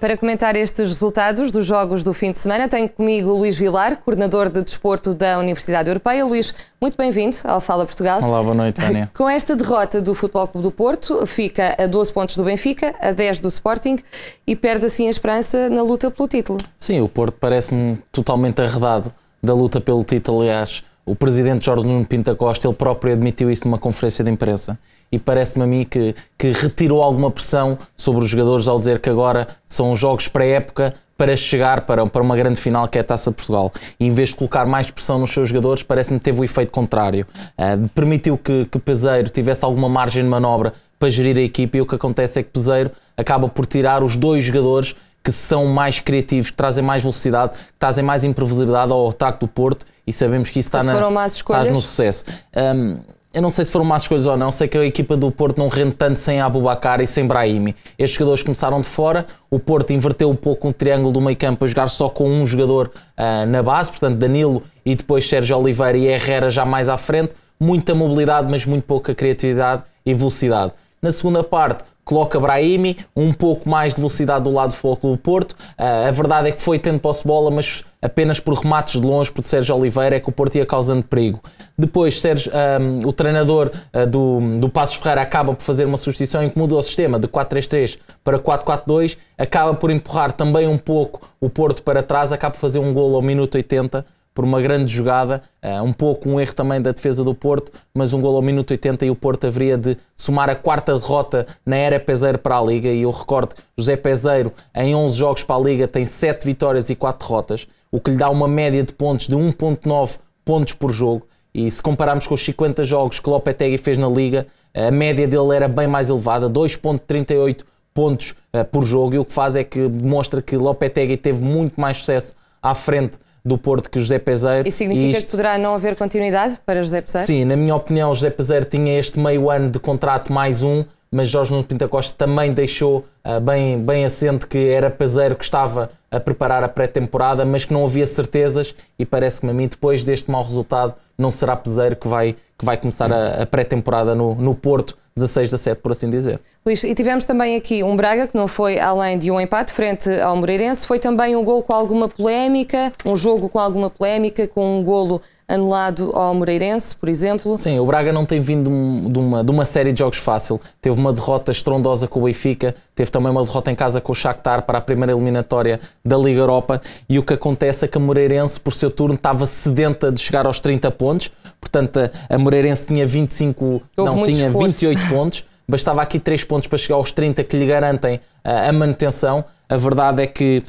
Para comentar estes resultados dos jogos do fim de semana, tenho comigo Luís Vilar, coordenador de desporto da Universidade Europeia. Luís, muito bem-vindo ao Fala Portugal. Olá, boa noite, Tânia. Com esta derrota do Futebol Clube do Porto, fica a 12 pontos do Benfica, a 10 do Sporting e perde assim a esperança na luta pelo título. Sim, o Porto parece-me totalmente arredado da luta pelo título, aliás. O presidente Jorge Nuno Pinta Costa, ele próprio admitiu isso numa conferência de imprensa. E parece-me a mim que, que retirou alguma pressão sobre os jogadores ao dizer que agora são jogos pré-época para chegar para, para uma grande final que é a Taça Portugal. E em vez de colocar mais pressão nos seus jogadores, parece-me que teve o efeito contrário. Uh, permitiu que, que Peseiro tivesse alguma margem de manobra para gerir a equipe e o que acontece é que Peseiro acaba por tirar os dois jogadores que são mais criativos, que trazem mais velocidade, que trazem mais imprevisibilidade ao ataque do Porto e sabemos que isso está, na, está no sucesso. Um, eu não sei se foram más escolhas ou não, sei que a equipa do Porto não rende tanto sem Abubacar e sem Brahimi. Estes jogadores começaram de fora, o Porto inverteu um pouco o triângulo do meio campo a jogar só com um jogador uh, na base, portanto Danilo e depois Sérgio Oliveira e Herrera já mais à frente. Muita mobilidade, mas muito pouca criatividade e velocidade. Na segunda parte, coloca Brahimi, um pouco mais de velocidade do lado do Futebol Porto. Uh, a verdade é que foi tendo posse de bola, mas apenas por remates de longe por Sérgio Oliveira é que o Porto ia causando perigo. Depois Sérgio, um, o treinador uh, do, do Passos Ferreira acaba por fazer uma substituição em que muda o sistema de 4-3-3 para 4-4-2, acaba por empurrar também um pouco o Porto para trás, acaba por fazer um golo ao minuto 80 por uma grande jogada, eh, um pouco um erro também da defesa do Porto, mas um gol ao minuto 80 e o Porto haveria de somar a quarta derrota na era Peseiro para a Liga. E eu recordo, José Peseiro, em 11 jogos para a Liga, tem 7 vitórias e 4 derrotas, o que lhe dá uma média de pontos de 1.9 pontos por jogo. E se compararmos com os 50 jogos que Lopetegui fez na Liga, eh, a média dele era bem mais elevada, 2.38 pontos eh, por jogo, e o que faz é que demonstra que Lopetegui teve muito mais sucesso à frente do Porto que o José Peseiro. e significa isto... que poderá não haver continuidade para José Peseiro? Sim, na minha opinião, José Peseiro tinha este meio ano de contrato mais um mas Jorge Nuno Pinto Costa também deixou uh, bem, bem assente que era Peseiro que estava a preparar a pré-temporada, mas que não havia certezas e parece-me a mim, depois deste mau resultado, não será Peseiro que vai, que vai começar a, a pré-temporada no, no Porto, 16 a 7, por assim dizer. Luís, e tivemos também aqui um Braga que não foi além de um empate frente ao Moreirense, foi também um gol com alguma polémica, um jogo com alguma polémica, com um golo anulado ao Moreirense, por exemplo. Sim, o Braga não tem vindo de uma, de uma série de jogos fácil. Teve uma derrota estrondosa com o Benfica, teve também uma derrota em casa com o Shakhtar para a primeira eliminatória da Liga Europa e o que acontece é que a Moreirense, por seu turno, estava sedenta de chegar aos 30 pontos, portanto a Moreirense tinha 25, Houve não, tinha esforço. 28 pontos bastava aqui 3 pontos para chegar aos 30 que lhe garantem eh, a manutenção. A verdade é que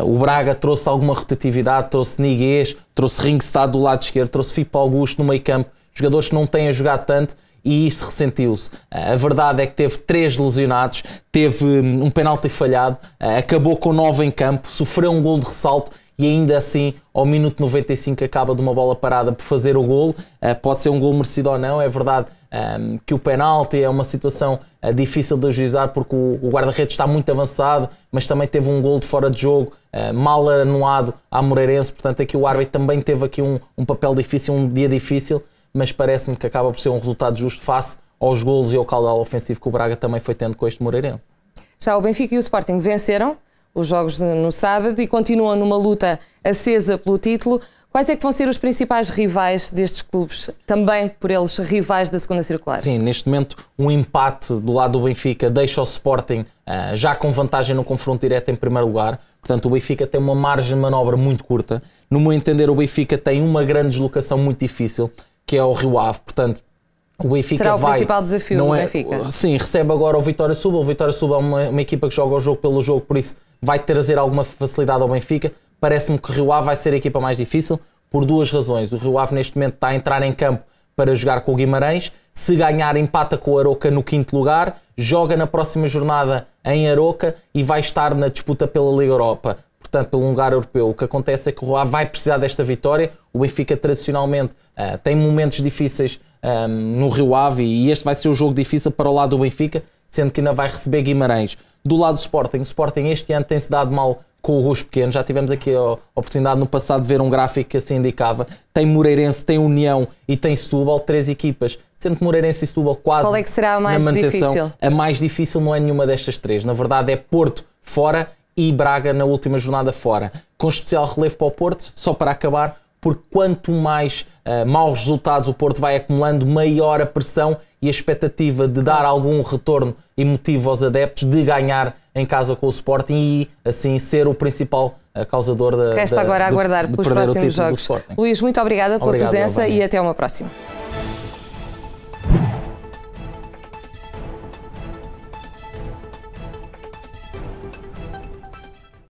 uh, o Braga trouxe alguma rotatividade, trouxe Niguez, trouxe Ringstad do lado esquerdo, trouxe Filipe Augusto no meio campo, jogadores que não têm a jogar tanto e isso ressentiu-se. Eh, a verdade é que teve três lesionados, teve hum, um penalti falhado, acabou com 9 em campo, sofreu um gol de ressalto e ainda assim, ao minuto 95, acaba de uma bola parada por fazer o gol. Pode ser um gol merecido ou não, é verdade um, que o penalti é uma situação uh, difícil de ajuizar porque o, o guarda-redes está muito avançado, mas também teve um gol de fora de jogo uh, mal anulado à Moreirense, portanto aqui o árbitro também teve aqui um, um papel difícil, um dia difícil, mas parece-me que acaba por ser um resultado justo face aos golos e ao caudal ofensivo que o Braga também foi tendo com este Moreirense. Já o Benfica e o Sporting venceram os jogos no sábado e continuam numa luta acesa pelo título. Quais é que vão ser os principais rivais destes clubes, também por eles rivais da segunda circular? Sim, neste momento um empate do lado do Benfica deixa o Sporting eh, já com vantagem no confronto direto em primeiro lugar. Portanto, o Benfica tem uma margem de manobra muito curta. No meu entender, o Benfica tem uma grande deslocação muito difícil, que é o Rio Ave. Portanto, o Benfica Será o vai, principal desafio não do é, Benfica? Sim, recebe agora o Vitória Suba. O Vitória Suba é uma, uma, equipa que joga o jogo pelo jogo, por isso vai trazer alguma facilidade ao Benfica. Parece-me que o Rio Ave vai ser a equipa mais difícil por duas razões. O Rio Ave neste momento está a entrar em campo para jogar com o Guimarães. Se ganhar, empata com o Aroca no quinto lugar, joga na próxima jornada em Aroca e vai estar na disputa pela Liga Europa, portanto, pelo lugar europeu. O que acontece é que o Rio Ave vai precisar desta vitória. O Benfica tradicionalmente uh, tem momentos difíceis um, ehm, no Rio Ave e este vai ser o jogo difícil para o lado do Benfica sendo que ainda vai receber Guimarães. Do lado do Sporting, o Sporting este ano tem-se dado mal com o Russo Pequeno, já tivemos aqui a oportunidade no passado de ver um gráfico que assim indicava. Tem Moreirense, tem União e tem Setúbal, três equipas. Sendo que Moreirense e Setúbal quase Qual é que será a mais na manutenção. Difícil? A mais difícil não é nenhuma destas três. Na verdade é Porto fora e Braga na última jornada fora. Com especial relevo para o Porto, só para acabar, porque quanto mais uh, maus resultados o Porto vai acumulando, maior a pressão e a expectativa de dar algum retorno emotivo aos adeptos, de ganhar em casa com o Sporting e assim ser o principal eh, causador da. Resta agora aguardar pelos próximos jogos. Luís, muito obrigada pela Obrigado, presença e até uma próxima.